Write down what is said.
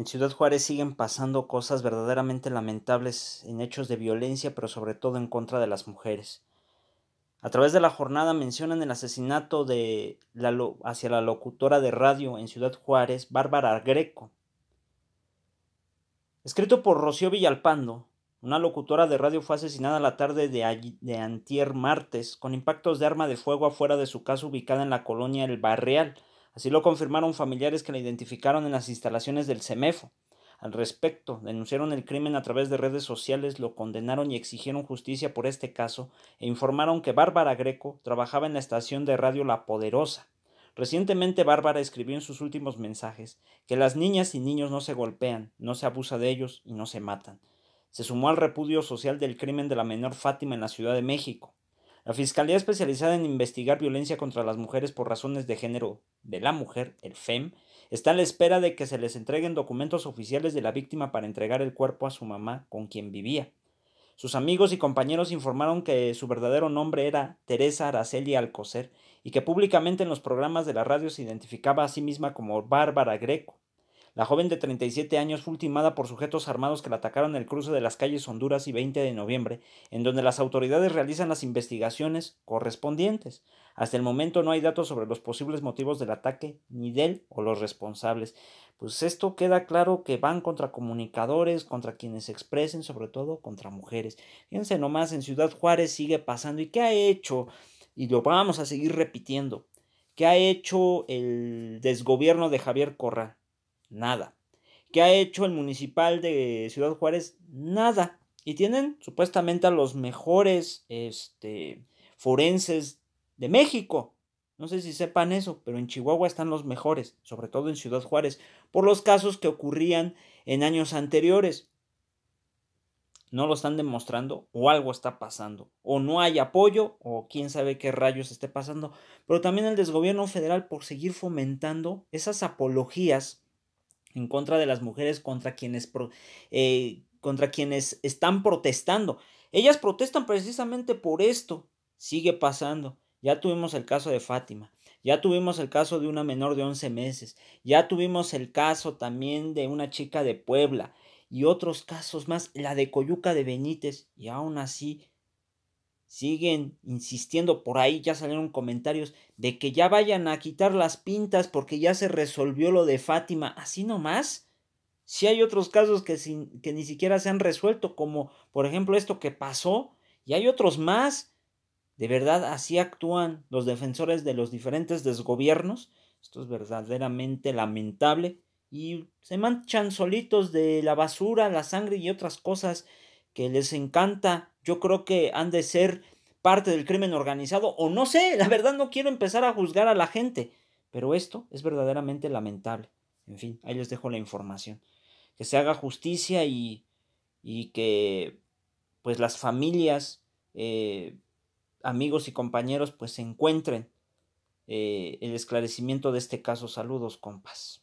En Ciudad Juárez siguen pasando cosas verdaderamente lamentables en hechos de violencia, pero sobre todo en contra de las mujeres. A través de la jornada mencionan el asesinato de hacia la locutora de radio en Ciudad Juárez, Bárbara Greco. Escrito por Rocío Villalpando, una locutora de radio fue asesinada la tarde de, de antier martes con impactos de arma de fuego afuera de su casa ubicada en la colonia El Barreal, Así lo confirmaron familiares que la identificaron en las instalaciones del CEMEFO. Al respecto, denunciaron el crimen a través de redes sociales, lo condenaron y exigieron justicia por este caso e informaron que Bárbara Greco trabajaba en la estación de radio La Poderosa. Recientemente Bárbara escribió en sus últimos mensajes que las niñas y niños no se golpean, no se abusa de ellos y no se matan. Se sumó al repudio social del crimen de la menor Fátima en la Ciudad de México. La Fiscalía especializada en investigar violencia contra las mujeres por razones de género de la mujer, el FEM, está a la espera de que se les entreguen documentos oficiales de la víctima para entregar el cuerpo a su mamá, con quien vivía. Sus amigos y compañeros informaron que su verdadero nombre era Teresa Araceli Alcocer y que públicamente en los programas de la radio se identificaba a sí misma como Bárbara Greco. La joven de 37 años fue ultimada por sujetos armados que la atacaron en el cruce de las calles Honduras y 20 de noviembre, en donde las autoridades realizan las investigaciones correspondientes. Hasta el momento no hay datos sobre los posibles motivos del ataque, ni de él o los responsables. Pues esto queda claro que van contra comunicadores, contra quienes se expresen, sobre todo contra mujeres. Fíjense nomás, en Ciudad Juárez sigue pasando. ¿Y qué ha hecho? Y lo vamos a seguir repitiendo. ¿Qué ha hecho el desgobierno de Javier Corral? Nada. ¿Qué ha hecho el municipal de Ciudad Juárez? Nada. Y tienen supuestamente a los mejores este, forenses de México. No sé si sepan eso, pero en Chihuahua están los mejores, sobre todo en Ciudad Juárez, por los casos que ocurrían en años anteriores. No lo están demostrando o algo está pasando, o no hay apoyo, o quién sabe qué rayos esté pasando, pero también el desgobierno federal por seguir fomentando esas apologías en contra de las mujeres, contra quienes, eh, contra quienes están protestando. Ellas protestan precisamente por esto. Sigue pasando. Ya tuvimos el caso de Fátima. Ya tuvimos el caso de una menor de 11 meses. Ya tuvimos el caso también de una chica de Puebla. Y otros casos más. La de Coyuca de Benítez. Y aún así siguen insistiendo por ahí, ya salieron comentarios de que ya vayan a quitar las pintas porque ya se resolvió lo de Fátima, así nomás. Si hay otros casos que, que ni siquiera se han resuelto, como por ejemplo esto que pasó, y hay otros más. De verdad, así actúan los defensores de los diferentes desgobiernos. Esto es verdaderamente lamentable. Y se manchan solitos de la basura, la sangre y otras cosas que les encanta yo creo que han de ser parte del crimen organizado o no sé, la verdad no quiero empezar a juzgar a la gente, pero esto es verdaderamente lamentable. En fin, ahí les dejo la información. Que se haga justicia y, que pues las familias, eh, amigos y compañeros pues se encuentren eh, el esclarecimiento de este caso. Saludos, compas.